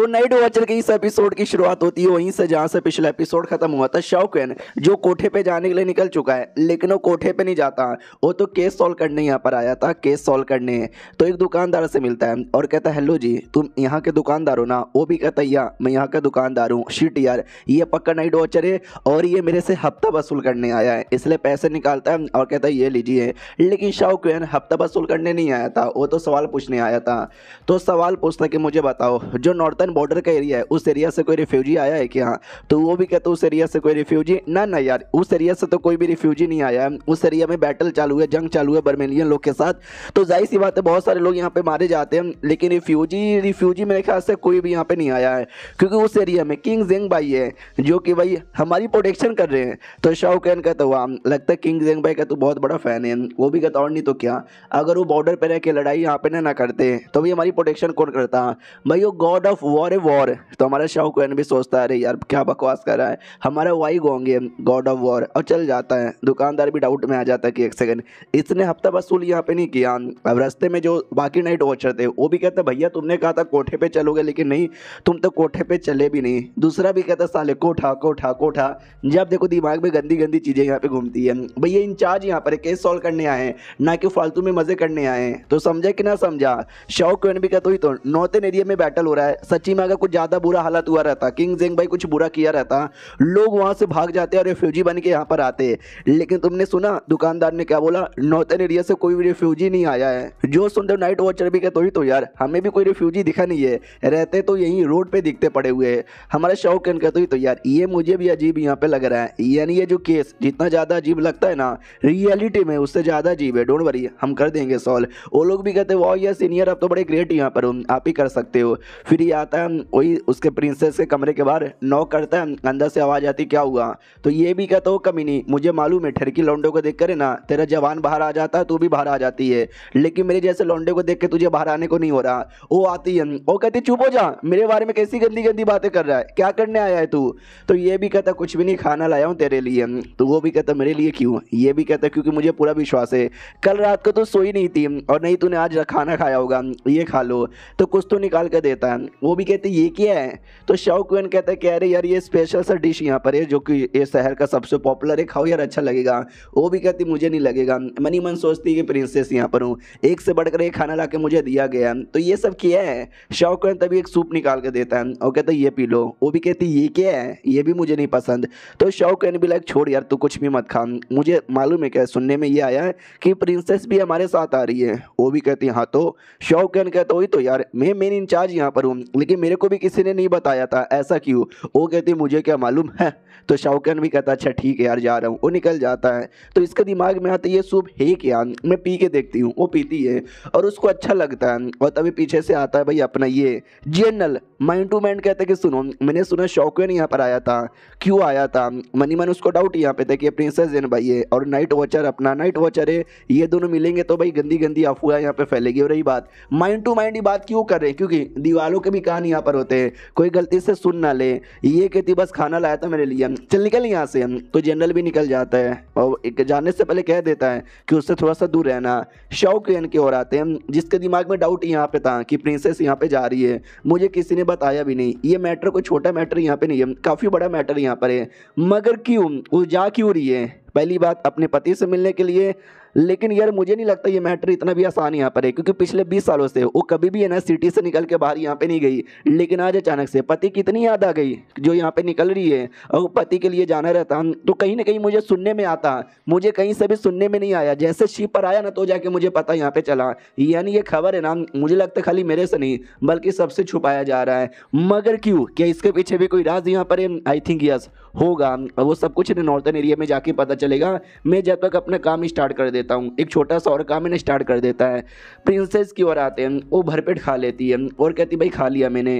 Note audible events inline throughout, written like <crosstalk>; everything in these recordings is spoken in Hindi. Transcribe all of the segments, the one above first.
तो नाइट वॉचर के इस एपिसोड की शुरुआत होती है वहीं से जहाँ से पिछला एपिसोड खत्म हुआ था शौकन जो कोठे पे जाने के लिए निकल चुका है लेकिन वो कोठे पे नहीं जाता वो तो केस सॉल्व करने यहाँ पर आया था केस सॉल्व करने तो एक दुकानदार से मिलता है और कहता है हेलो जी तुम यहाँ के दुकानदार हो ना वो भी कहता है या मैं यहाँ का दुकानदार हूँ शिट यार ये पक्का नाइट वॉचर है और ये मेरे से हफ्ता वसूल करने आया है इसलिए पैसे निकालता है और कहता है ये लीजिए लेकिन शौकन हफ्ता वसूल करने नहीं आया था वो तो सवाल पूछने आया था तो सवाल पूछता कि मुझे बताओ जो नॉर्थन इंडियन बॉर्डर का एरिया है उस एरिया से कोई रिफ्यूजी आया है कि हाँ तो वो भी कहते उस एरिया से कोई रिफ्यूजी ना ना यार उस एरिया से तो कोई भी रिफ्यूजी नहीं आया है उस एरिया में बैटल चालू है जंग चालू है बर्मेलियन लोग के साथ तो जाहिर सी बात है बहुत सारे लोग यहाँ पर मारे जाते हैं लेकिन रिफ्यूजी रिफ्यूजी मेरे ख्याल से कोई भी यहाँ पर नहीं आया है क्योंकि उस एरिया में किंग जेंग भाई है जो कि भाई हमारी प्रोटेक्शन कर रहे हैं तो शाह कैन कहते हुआ लगता है किंग जेंग भाई का तो बहुत बड़ा फ़ैन है वो भी कहता और नहीं तो क्या अगर वो बॉर्डर पर रह के लड़ाई यहाँ पे ना करते तो भी हमारी प्रोटेक्शन कौन करता भाई वो गॉड ऑफ वॉर ए वॉर तो हमारा शाहरुख भी सोचता है अरे यार क्या बकवास कर रहा है हमारा वाई गोंगे गॉड ऑफ वॉर और चल जाता है दुकानदार भी डाउट में आ जाता है कि एक सेकंड इसने हफ्ता वसूल यहाँ पे नहीं किया अब रस्ते में जो बाकी नाइट वॉचर थे वो भी कहते भैया तुमने कहा था कोठे पे चलोगे लेकिन नहीं तुम तो कोठे पे चले भी नहीं दूसरा भी कहता साले कोठा कोठा कोठा जब देखो दिमाग में गंदी गंदी चीज़ें यहाँ पे घूमती है भैया इंचार्ज यहाँ पर केस सॉल्व करने आए हैं ना कि फालतू में मज़े करने आए हैं तो समझा कि ना समझा शाह शौक भी कहते हुई तो नॉर्थन एरिया में बैटल हो रहा है सच्ची में अगर कुछ ज़्यादा बुरा हालत हुआ रहता किंग जेंग भाई कुछ बुरा किया रहता लोग वहाँ से भाग जाते और रेफ्यूजी बन के यहाँ पर आते लेकिन तुमने सुना दुकानदार ने क्या बोला नॉर्थन एरिया से कोई भी रेफ्यूजी नहीं आया है जो सुन रहे नाइट वॉचर भी कहते ही तो यार हमें भी कोई रेफ्यूजी दिखा नहीं है रहते तो यहीं रोड पर दिखते पड़े हुए हैं हमारा शौक कहते ही तो यार ये मुझे भी अजीब यहाँ पे लग रहा है यानी ये जो केस जितना ज़्यादा अजीब लगता है ना रियलिटी में उससे ज़्यादा अजीब है डोंट वरी हम कर देंगे सॉल्व वो लोग भी कहते वो यार सीनियर आप तो बड़े ग्रेट यहाँ पर आप ही कर सकते हो फिर याद जाता है वही उसके प्रिंसेस के कमरे के बाहर नॉक करता है अंदर से आवाज़ आती क्या हुआ तो ये भी कहता हूँ कमी नहीं मुझे मालूम है ठरकी लौंडे को देख कर ना तेरा जवान बाहर आ जाता है तू भी बाहर आ जाती है लेकिन मेरे जैसे लौंडे को देख के तुझे बाहर आने को नहीं हो रहा वो आती है वो कहती चुप हो जा मेरे बारे में कैसी गंदी गंदी बातें कर रहा है क्या करने आया है तू तो ये भी कहता कुछ भी नहीं खाना लाया हूँ तेरे लिए तो वो भी कहता मेरे लिए क्यों ये भी कहता क्योंकि मुझे पूरा विश्वास है कल रात को तो सोई नहीं थी और नहीं तूने आज खाना खाया होगा ये खा लो तो कुछ तो निकाल कर देता है वो भी कहते ये क्या है तो शाओकुन कहता है कि अरे यार ये स्पेशल सा डिश यहाँ पर है जो कि ये शहर का सबसे पॉपुलर है खाओ यार अच्छा लगेगा वो भी कहती मुझे नहीं लगेगा मनी मन सोचती कि प्रिंसेस यहाँ पर हूँ एक से बढ़कर एक खाना ला मुझे दिया गया तो ये सब किया है शाओकुन तभी एक सूप निकाल के देता है और कहता ये पी लो वो भी कहती ये क्या है ये भी मुझे नहीं पसंद तो शाओकुन भी लाइक छोड़ यार तू कुछ भी मत खा मुझे मालूम है क्या सुनने में ये आया है कि प्रिंसेस भी हमारे साथ आ रही है वो भी कहती हाँ तो शौकन कहते वही तो यार मैं मेन इंचार्ज यहाँ पर हूँ लेकिन लेकिन मेरे को भी किसी ने नहीं बताया था ऐसा क्यों वो कहती मुझे क्या मालूम है तो शौकन भी कहता अच्छा ठीक है यार जा रहा हूँ वो निकल जाता है तो इसके दिमाग में आता ये सूप है क्या मैं पी के देखती हूँ वो पीती है और उसको अच्छा लगता है और तभी पीछे से आता है भाई अपना ये जनरल माइंड टू माइंड कहते है कि सुनो मैंने सुना शौकन यहाँ पर आया था क्यों आया था मनी मन उसको डाउट यहाँ पे था कि प्रिंसेस जैन भाई है और नाइट वॉचर अपना नाइट वॉचर है ये दोनों मिलेंगे तो भाई गंदी गंदी अफवाह यहाँ पे फैलेगी और रही बात माइंड टू माइंड ही बात क्यों कर रहे हैं क्योंकि दीवारों के भी कहा इंसान यहाँ पर होते हैं कोई गलती से सुन ना ले ये कहती बस खाना लाया था मेरे लिए चल निकल यहाँ से तो जनरल भी निकल जाता है और जाने से पहले कह देता है कि उससे थोड़ा सा दूर रहना शौक के और आते हैं जिसके दिमाग में डाउट यहाँ पे था कि प्रिंसेस यहाँ पे जा रही है मुझे किसी ने बताया भी नहीं ये मैटर कोई छोटा मैटर यहाँ पे नहीं है काफ़ी बड़ा मैटर यहाँ पर है मगर क्यों वो जा क्यों रही है पहली बात अपने पति से मिलने के लिए लेकिन यार मुझे नहीं लगता ये मैटर इतना भी आसान यहाँ पर है क्योंकि पिछले बीस सालों से वो कभी भी है ना सिटी से निकल के बाहर यहाँ पे नहीं गई लेकिन आज अचानक से पति कितनी याद आ गई जो यहाँ पे निकल रही है और पति के लिए जाना रहता तो कहीं ना कहीं मुझे सुनने में आता मुझे कहीं से भी सुनने में नहीं आया जैसे शिप पर आया ना तो जाके मुझे पता यहाँ पे चला यानी ये खबर है ना मुझे लगता खाली मेरे से नहीं बल्कि सबसे छुपाया जा रहा है मगर क्यों क्या इसके पीछे भी कोई राज यहाँ पर आई थिंक यस होगा वो सब कुछ नॉर्थन एरिया में जाके पता चलेगा मैं जब तक अपना काम स्टार्ट कर दे देता हूँ एक छोटा सा और काम इन्हें स्टार्ट कर देता है प्रिंसेस की ओर आते हैं वो भरपेट खा लेती है और कहती भाई खा लिया मैंने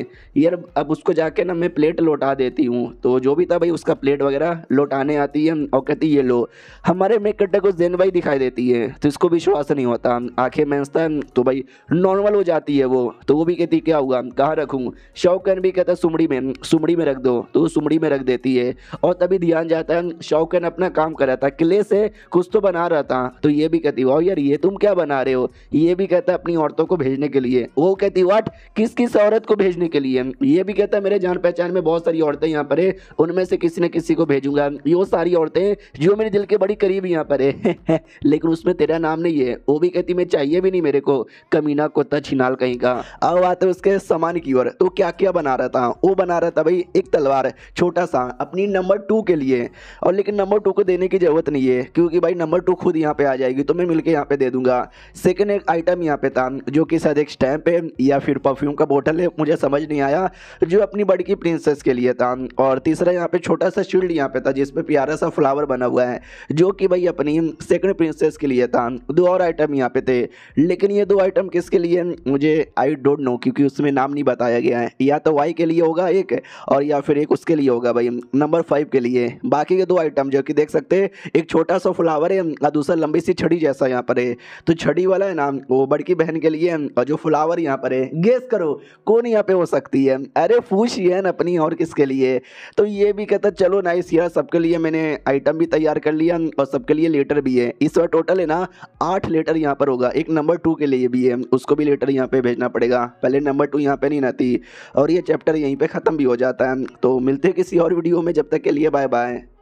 यार अब उसको जाके ना मैं प्लेट लौटा देती हूँ तो जो भी था भाई उसका प्लेट वगैरह लौटाने आती है और कहती ये लो हमारे मेकटा को जैन भाई दिखाई देती है तो इसको विश्वास नहीं होता आंखें महसता है तो भाई नॉर्मल हो जाती है वो तो वो भी कहती क्या हुआ कहाँ रखूँ शौकन भी कहता सुमड़ी में सुमड़ी में रख दो तो सुमड़ी में रख देती है और तभी ध्यान जाता है शौकन अपना काम कर रहा था किले से कुछ तो बना रहा था तो तो ये भी कहती वाह यार ये तुम क्या बना रहे हो ये भी कहता अपनी औरतों को भेजने के लिए वो कहती वाट किस किस औरत को भेजने के लिए ये भी कहता मेरे जान पहचान में बहुत सारी औरतें यहाँ पर है उनमें से किसी न किसी को भेजूंगा ये वो सारी औरतें जो मेरे दिल के बड़ी करीब यहाँ पर है <laughs> लेकिन उसमें तेरा नाम नहीं है वो भी कहती मैं चाहिए भी नहीं मेरे को कमीना कुत्ता छिनाल कहीं का अब आते उसके सामान की ओर तो क्या क्या बना रहा था वो बना रहा था भाई एक तलवार छोटा सा अपनी नंबर टू के लिए और लेकिन नंबर टू को देने की जरूरत नहीं है क्योंकि भाई नंबर टू खुद यहाँ पे आ जाएगी तो मैं मिलके यहाँ पे दे दूंगा सेकंड एक आइटम यहाँ पे था जो कि शायद एक स्टैम्प है या फिर परफ्यूम का बोतल है मुझे समझ नहीं आया जो अपनी बड़की प्रिंसेस के लिए था और तीसरा यहाँ पे छोटा सा शील्ड यहाँ पे था जिसमें प्यारा सा फ्लावर बना हुआ है जो कि भाई अपनी सेकेंड प्रिंसेस के लिए था दो और आइटम यहाँ पे थे लेकिन ये दो आइटम किसके लिए मुझे आई डोंट नो क्योंकि उसमें नाम नहीं बताया गया है या तो वाई के लिए होगा एक और या फिर एक उसके लिए होगा भाई नंबर फाइव के लिए बाकी के दो आइटम जो कि देख सकते हैं एक छोटा सा फ्लावर है और दूसरा लंबी सी छड़ी जैसा यहाँ पर है तो छड़ी वाला है ना वो बड़की बहन के लिए और जो फ्लावर यहाँ पर है गेस करो कौन यहाँ पे हो सकती है अरे पूछ ये अपनी और किसके लिए तो ये भी कहता चलो नाइस यार सबके लिए मैंने आइटम भी तैयार कर लिया और सबके लिए लेटर भी है इस बार टोटल है ना आठ लेटर यहाँ पर होगा एक नंबर टू के लिए भी है उसको भी लेटर यहाँ पर भेजना पड़ेगा पहले नंबर टू यहाँ पर नहीं आती और ये चैप्टर यहीं पर ख़त्म भी हो जाता है तो मिलते किसी और वीडियो में जब तक के लिए बाय बाय